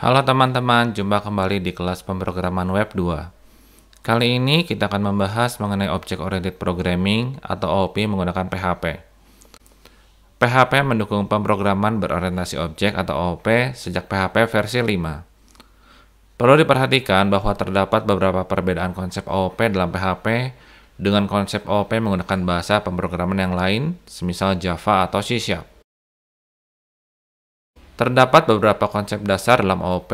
Halo teman-teman, jumpa kembali di kelas pemrograman web 2. Kali ini kita akan membahas mengenai Object Oriented Programming atau OOP menggunakan PHP. PHP mendukung pemrograman berorientasi objek atau OOP sejak PHP versi 5. Perlu diperhatikan bahwa terdapat beberapa perbedaan konsep OOP dalam PHP dengan konsep OOP menggunakan bahasa pemrograman yang lain, semisal Java atau C Sharp. Terdapat beberapa konsep dasar dalam OOP.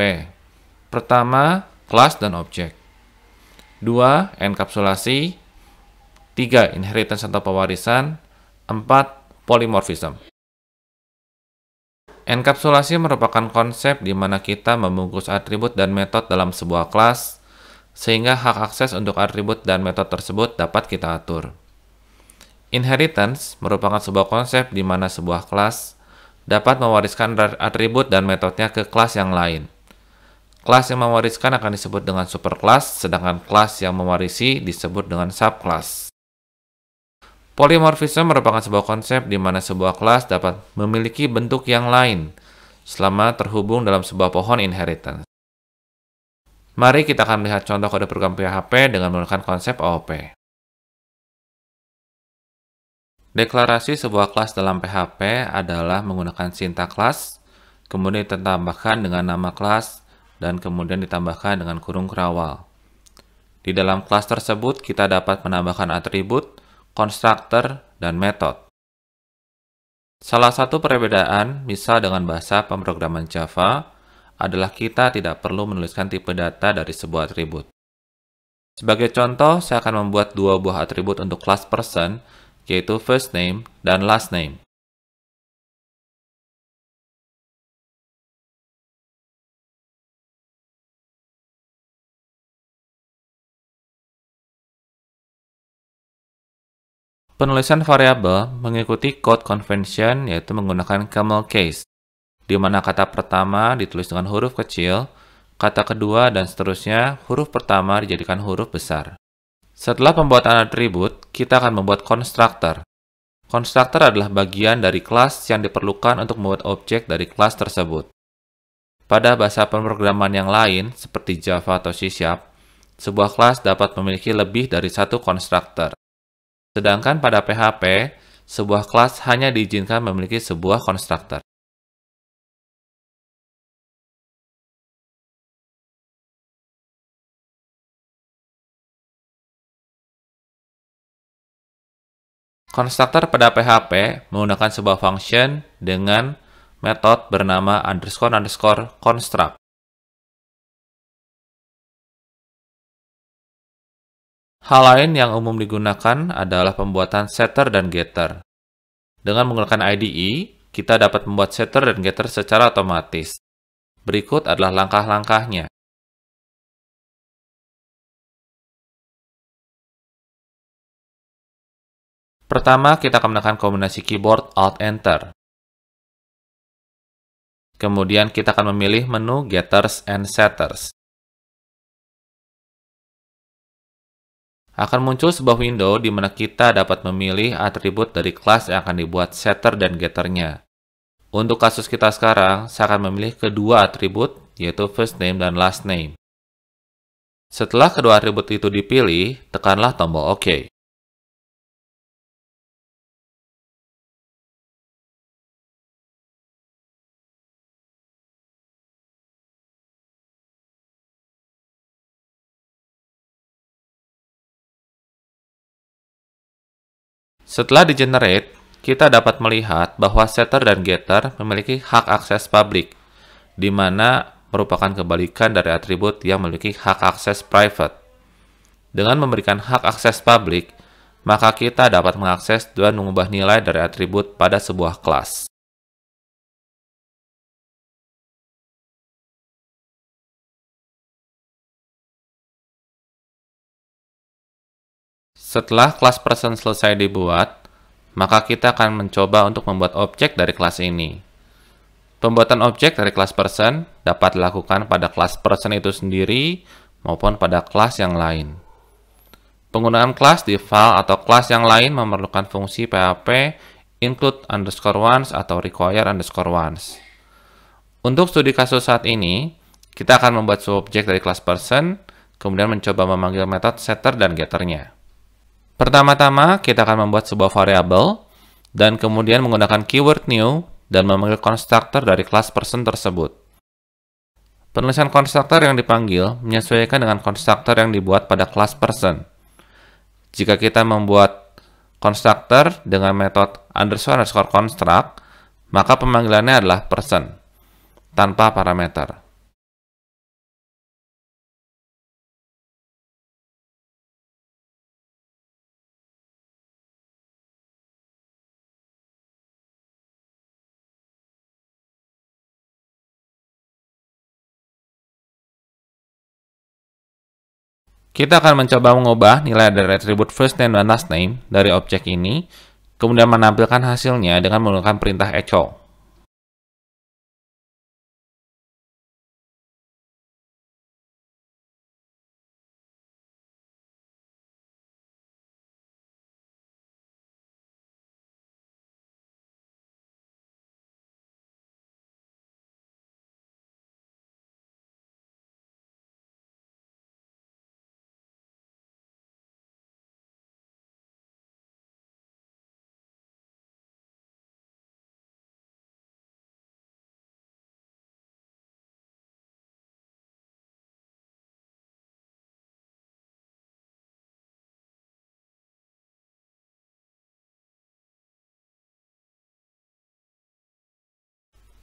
Pertama, kelas dan objek. Dua, enkapsulasi. Tiga, inheritance atau pewarisan. Empat, polimorfism. Enkapsulasi merupakan konsep di mana kita membungkus atribut dan metode dalam sebuah kelas, sehingga hak akses untuk atribut dan metode tersebut dapat kita atur. Inheritance merupakan sebuah konsep di mana sebuah kelas dapat mewariskan atribut dan metodenya ke kelas yang lain. Kelas yang mewariskan akan disebut dengan superclass, sedangkan kelas yang mewarisi disebut dengan subclass. Polymorphism merupakan sebuah konsep di mana sebuah kelas dapat memiliki bentuk yang lain selama terhubung dalam sebuah pohon inheritance. Mari kita akan melihat contoh kode program PHP dengan menggunakan konsep OOP. Deklarasi sebuah kelas dalam PHP adalah menggunakan sinta kelas, kemudian ditambahkan dengan nama kelas, dan kemudian ditambahkan dengan kurung kerawal. Di dalam kelas tersebut, kita dapat menambahkan atribut, konstruktor, dan metode. Salah satu perbedaan, misal dengan bahasa pemrograman Java, adalah kita tidak perlu menuliskan tipe data dari sebuah atribut. Sebagai contoh, saya akan membuat dua buah atribut untuk kelas person yaitu first name dan last name. Penulisan variabel mengikuti code convention yaitu menggunakan camel case, di mana kata pertama ditulis dengan huruf kecil, kata kedua dan seterusnya huruf pertama dijadikan huruf besar. Setelah pembuatan atribut, kita akan membuat konstruktor. Konstruktor adalah bagian dari kelas yang diperlukan untuk membuat objek dari kelas tersebut. Pada bahasa pemrograman yang lain, seperti Java atau C Sharp, sebuah kelas dapat memiliki lebih dari satu konstruktor. Sedangkan pada PHP, sebuah kelas hanya diizinkan memiliki sebuah konstruktor. Konstruktor pada PHP menggunakan sebuah function dengan metode bernama underscore underscore construct. Hal lain yang umum digunakan adalah pembuatan setter dan getter. Dengan menggunakan IDE, kita dapat membuat setter dan getter secara otomatis. Berikut adalah langkah-langkahnya. Pertama, kita akan menekan kombinasi keyboard Alt Enter. Kemudian kita akan memilih menu Getters and Setters. Akan muncul sebuah window di mana kita dapat memilih atribut dari kelas yang akan dibuat setter dan getternya. Untuk kasus kita sekarang, saya akan memilih kedua atribut, yaitu first name dan last name. Setelah kedua atribut itu dipilih, tekanlah tombol OK. Setelah di-generate, kita dapat melihat bahwa setter dan getter memiliki hak akses public, di mana merupakan kebalikan dari atribut yang memiliki hak akses private. Dengan memberikan hak akses public, maka kita dapat mengakses dan mengubah nilai dari atribut pada sebuah kelas. Setelah kelas person selesai dibuat, maka kita akan mencoba untuk membuat objek dari kelas ini. Pembuatan objek dari kelas person dapat dilakukan pada kelas person itu sendiri maupun pada kelas yang lain. Penggunaan kelas di file atau kelas yang lain memerlukan fungsi PHP include underscore ones atau require underscore ones. Untuk studi kasus saat ini, kita akan membuat sebuah objek dari kelas person, kemudian mencoba memanggil metode setter dan getternya. Pertama-tama, kita akan membuat sebuah variabel dan kemudian menggunakan keyword new dan memanggil konstruktor dari kelas person tersebut. Penulisan konstruktor yang dipanggil menyesuaikan dengan konstruktor yang dibuat pada kelas person. Jika kita membuat konstruktor dengan metode underscore underscore construct, maka pemanggilannya adalah person tanpa parameter. Kita akan mencoba mengubah nilai dari atribut first name dan last name dari objek ini, kemudian menampilkan hasilnya dengan menggunakan perintah echo.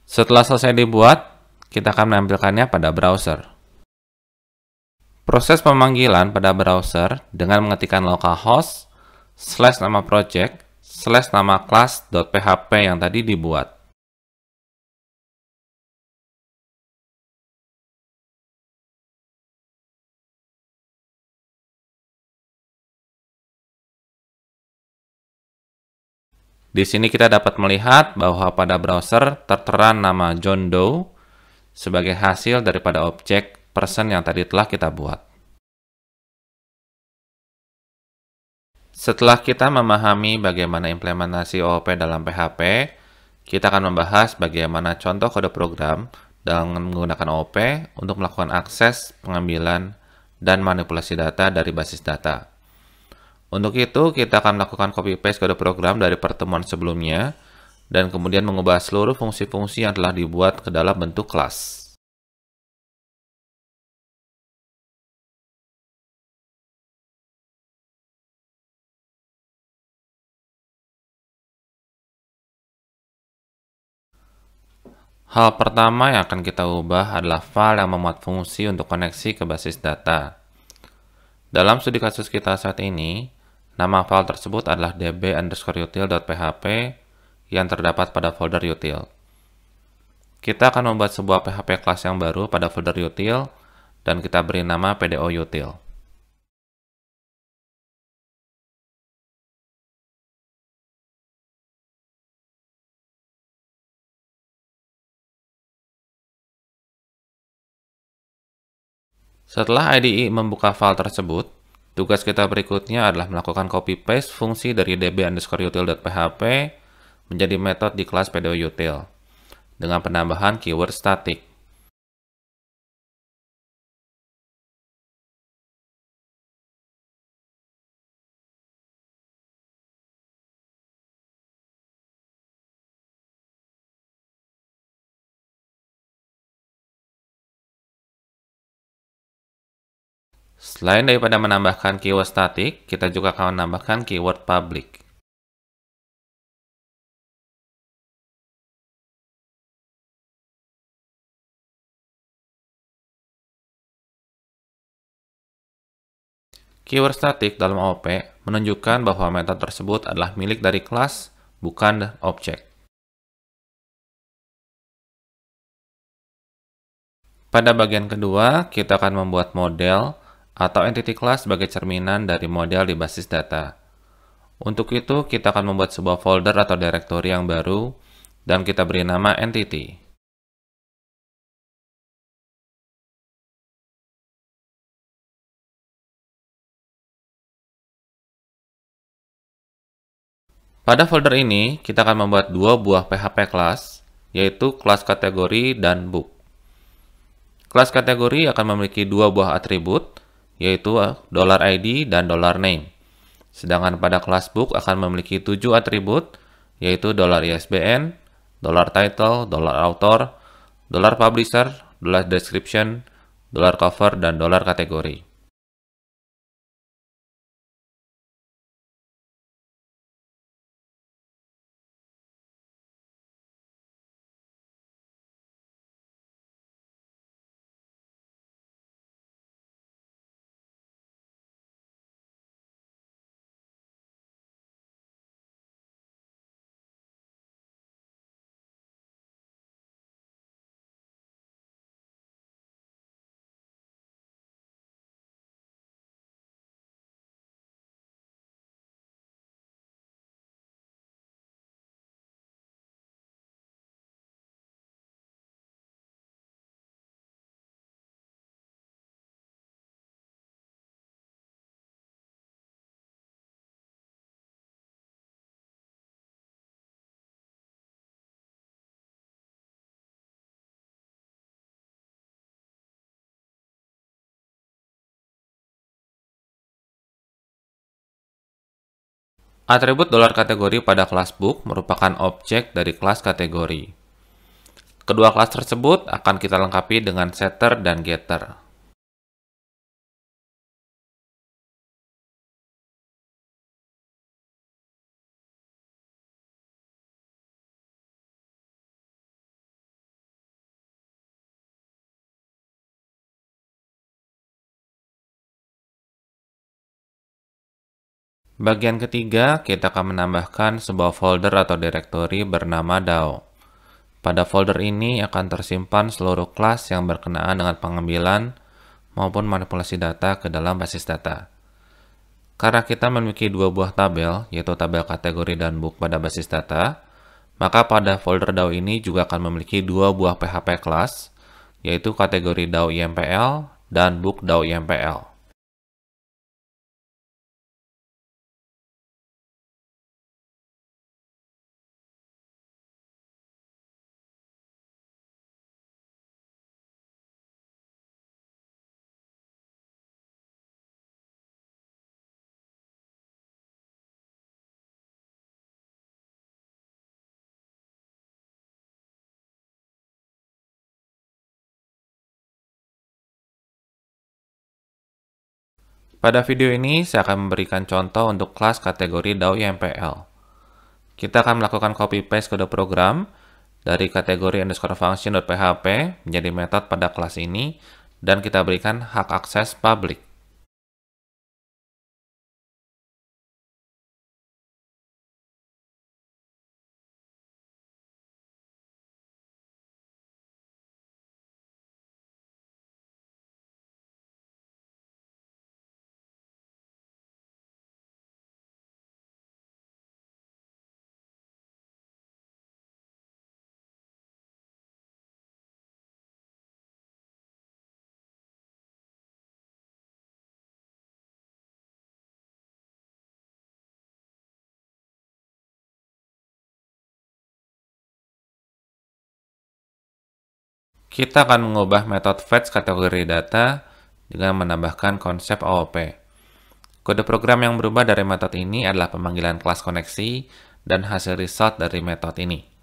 Setelah selesai dibuat, kita akan menampilkannya pada browser. Proses pemanggilan pada browser dengan mengetikkan localhost slash nama project slash nama class.php yang tadi dibuat. Di sini kita dapat melihat bahwa pada browser tertera nama John Doe sebagai hasil daripada objek person yang tadi telah kita buat. Setelah kita memahami bagaimana implementasi OOP dalam PHP, kita akan membahas bagaimana contoh kode program dengan menggunakan OOP untuk melakukan akses, pengambilan, dan manipulasi data dari basis data. Untuk itu, kita akan melakukan copy paste kode program dari pertemuan sebelumnya, dan kemudian mengubah seluruh fungsi-fungsi yang telah dibuat ke dalam bentuk kelas. Hal pertama yang akan kita ubah adalah file yang memuat fungsi untuk koneksi ke basis data. Dalam studi kasus kita saat ini, Nama file tersebut adalah db underscore util.php yang terdapat pada folder util. Kita akan membuat sebuah PHP class yang baru pada folder util dan kita beri nama PDO util. Setelah IDE membuka file tersebut, Tugas kita berikutnya adalah melakukan copy paste fungsi dari db underscore util.php menjadi metode di kelas pdo util dengan penambahan keyword static. Selain daripada menambahkan keyword statik, kita juga akan menambahkan keyword public. Keyword statik dalam OOP menunjukkan bahwa metode tersebut adalah milik dari kelas, bukan objek. Pada bagian kedua, kita akan membuat model atau entity class sebagai cerminan dari model di basis data. Untuk itu, kita akan membuat sebuah folder atau directory yang baru dan kita beri nama entity. Pada folder ini, kita akan membuat dua buah PHP class, yaitu class kategori dan book. Class kategori akan memiliki dua buah atribut, yaitu ah, dollar $ID dan dollar $name. Sedangkan pada kelas book akan memiliki tujuh atribut, yaitu dollar $ISBN, dollar $title, dollar $author, dollar $publisher, dollar $description, dollar $cover, dan dollar $kategori. Atribut dolar kategori pada kelas book merupakan objek dari kelas kategori. Kedua kelas tersebut akan kita lengkapi dengan setter dan getter. Bagian ketiga, kita akan menambahkan sebuah folder atau directory bernama DAO. Pada folder ini akan tersimpan seluruh kelas yang berkenaan dengan pengambilan maupun manipulasi data ke dalam basis data. Karena kita memiliki dua buah tabel, yaitu tabel kategori dan book pada basis data, maka pada folder DAO ini juga akan memiliki dua buah PHP kelas, yaitu kategori DAO IMPL dan book DAO IMPL. Pada video ini, saya akan memberikan contoh untuk kelas kategori DAO YMPL. Kita akan melakukan copy paste kode program dari kategori underscore function.php menjadi metode pada kelas ini, dan kita berikan hak akses public. Kita akan mengubah metode fetch kategori data dengan menambahkan konsep OOP. Kode program yang berubah dari metode ini adalah pemanggilan kelas koneksi dan hasil result dari metode ini.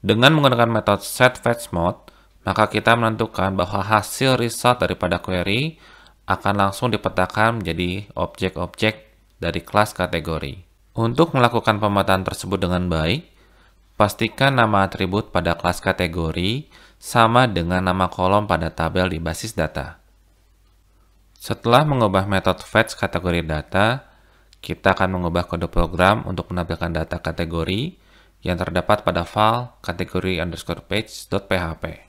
Dengan menggunakan metode set fetch mode, maka kita menentukan bahwa hasil result daripada query akan langsung dipetakan menjadi objek-objek dari kelas kategori. Untuk melakukan pemetaan tersebut dengan baik, pastikan nama atribut pada kelas kategori sama dengan nama kolom pada tabel di basis data. Setelah mengubah metode fetch kategori data, kita akan mengubah kode program untuk menampilkan data kategori, yang terdapat pada file kategori underscore page.php.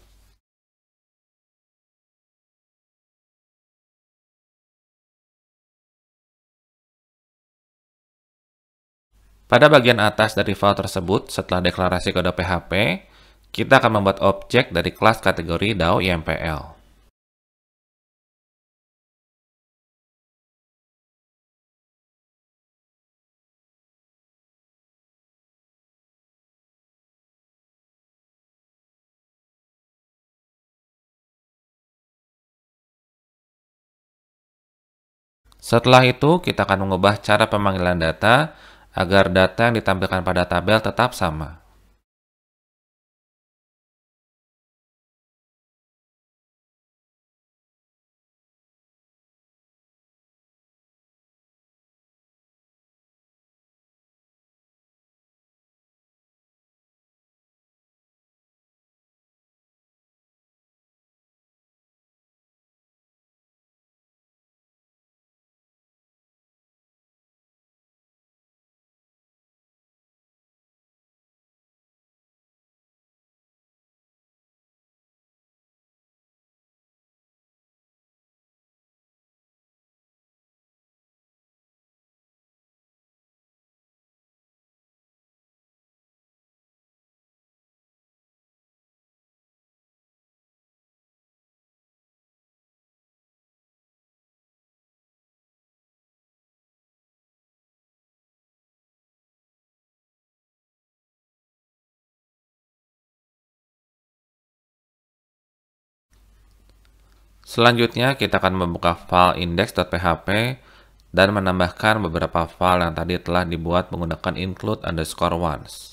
Pada bagian atas dari file tersebut, setelah deklarasi kode PHP, kita akan membuat objek dari kelas kategori DAO IMPL. Setelah itu, kita akan mengubah cara pemanggilan data agar data yang ditampilkan pada tabel tetap sama. Selanjutnya kita akan membuka file index.php dan menambahkan beberapa file yang tadi telah dibuat menggunakan include underscore ones.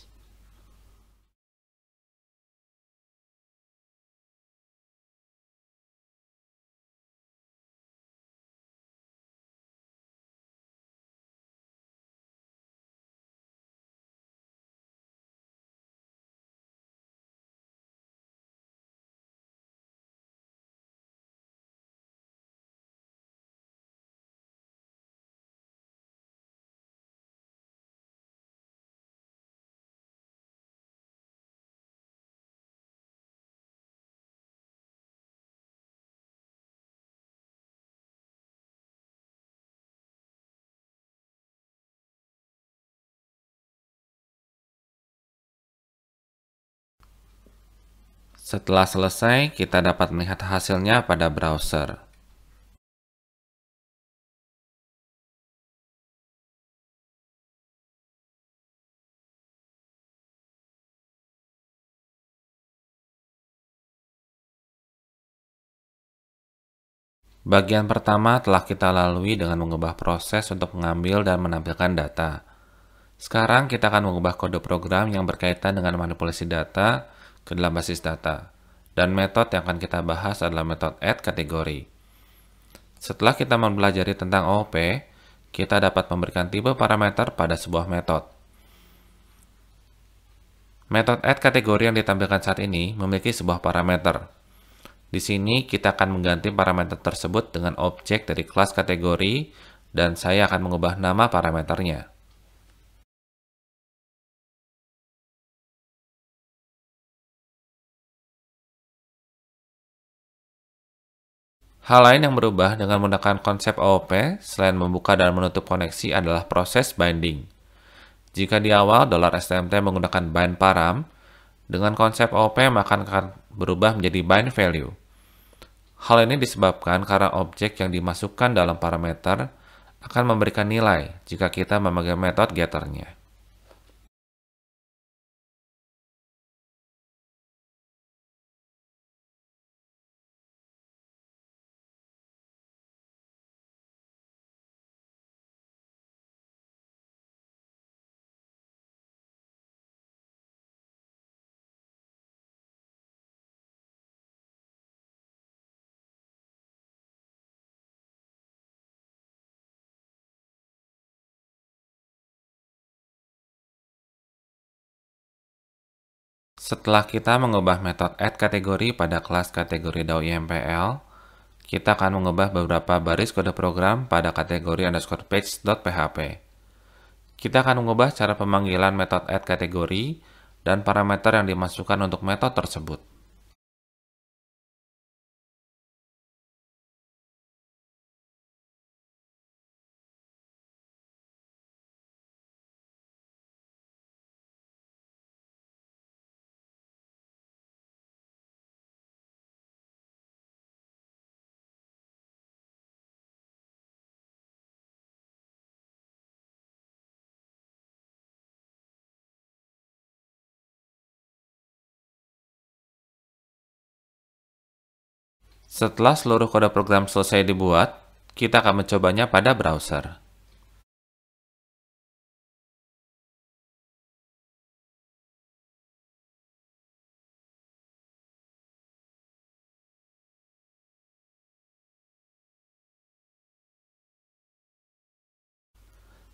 Setelah selesai, kita dapat melihat hasilnya pada browser. Bagian pertama telah kita lalui dengan mengubah proses untuk mengambil dan menampilkan data. Sekarang kita akan mengubah kode program yang berkaitan dengan manipulasi data ke dalam basis data. Dan metode yang akan kita bahas adalah metode add kategori. Setelah kita mempelajari tentang OOP, kita dapat memberikan tipe parameter pada sebuah metode. Metode add kategori yang ditampilkan saat ini memiliki sebuah parameter. Di sini kita akan mengganti parameter tersebut dengan objek dari kelas kategori dan saya akan mengubah nama parameternya. Hal lain yang berubah dengan menggunakan konsep OOP selain membuka dan menutup koneksi adalah proses binding. Jika di awal dolar STMT menggunakan bind param, dengan konsep OOP maka akan berubah menjadi bind value. Hal ini disebabkan karena objek yang dimasukkan dalam parameter akan memberikan nilai jika kita memakai metode getternya. Setelah kita mengubah metode add kategori pada kelas kategori DAO IMPL, kita akan mengubah beberapa baris kode program pada kategori underscore page.php. Kita akan mengubah cara pemanggilan metode add kategori dan parameter yang dimasukkan untuk metode tersebut. Setelah seluruh kode program selesai dibuat, kita akan mencobanya pada browser.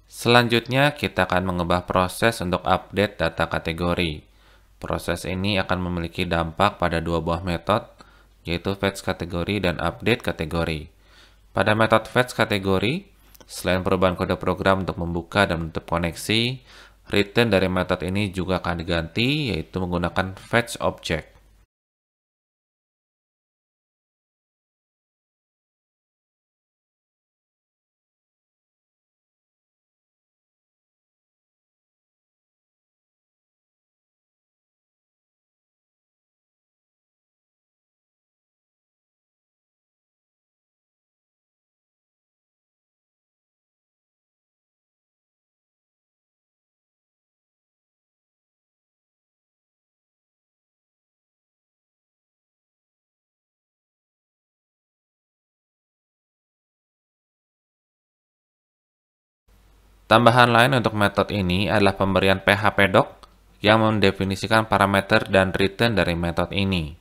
Selanjutnya, kita akan mengubah proses untuk update data kategori. Proses ini akan memiliki dampak pada dua buah metode yaitu fetch kategori dan update kategori. Pada metode fetch kategori, selain perubahan kode program untuk membuka dan menutup koneksi, return dari metode ini juga akan diganti yaitu menggunakan fetch object. Tambahan lain untuk metode ini adalah pemberian PHP doc yang mendefinisikan parameter dan return dari metode ini.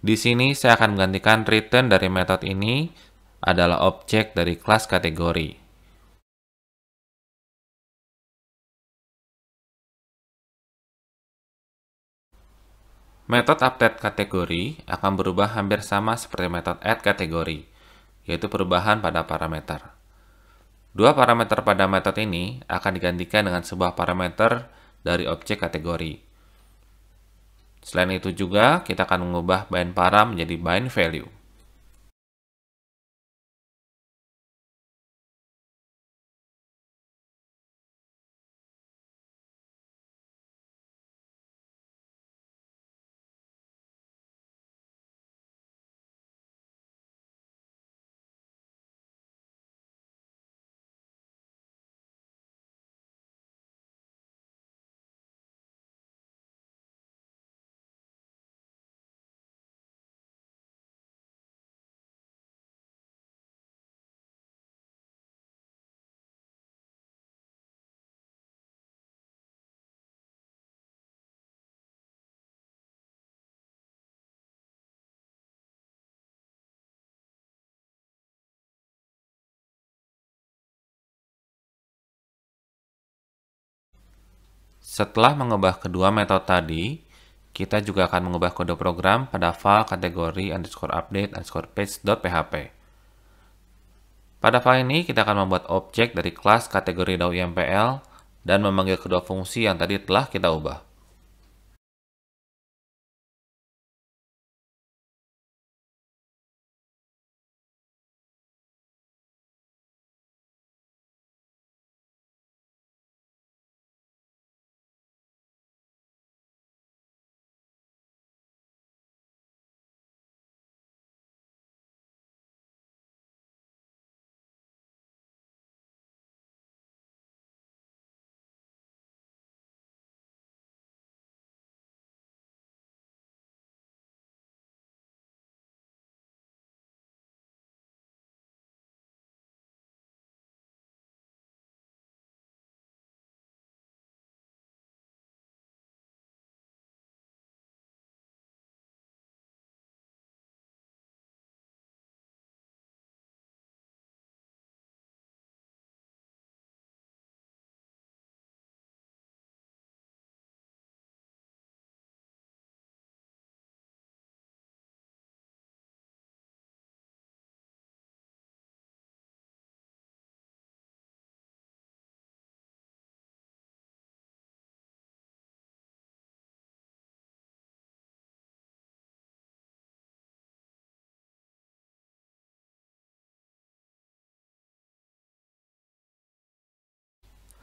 Di sini saya akan menggantikan return dari metode ini adalah objek dari kelas kategori. Metode update kategori akan berubah hampir sama seperti metode add kategori, yaitu perubahan pada parameter. Dua parameter pada metode ini akan digantikan dengan sebuah parameter dari objek kategori. Selain itu juga, kita akan mengubah bind param menjadi bind value. Setelah mengubah kedua metode tadi, kita juga akan mengubah kode program pada file kategori underscore update underscore page.php. Pada file ini, kita akan membuat objek dari kelas kategori DAO IMPL dan memanggil kedua fungsi yang tadi telah kita ubah.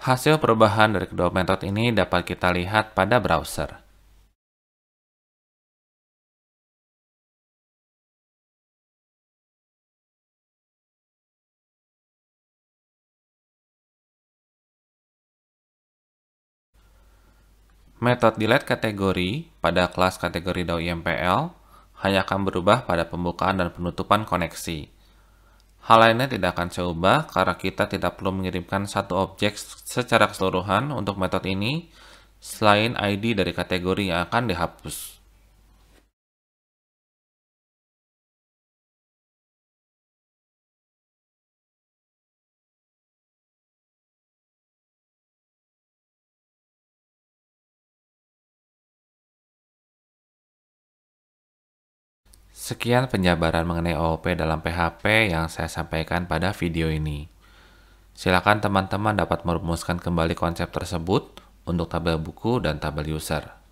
Hasil perubahan dari kedua metode ini dapat kita lihat pada browser. Metode delete kategori pada kelas kategori DAO IMPL hanya akan berubah pada pembukaan dan penutupan koneksi. Hal lainnya tidak akan saya ubah karena kita tidak perlu mengirimkan satu objek secara keseluruhan untuk metode ini selain ID dari kategori yang akan dihapus. Sekian penjabaran mengenai OOP dalam PHP yang saya sampaikan pada video ini. Silakan teman-teman dapat merumuskan kembali konsep tersebut untuk tabel buku dan tabel user.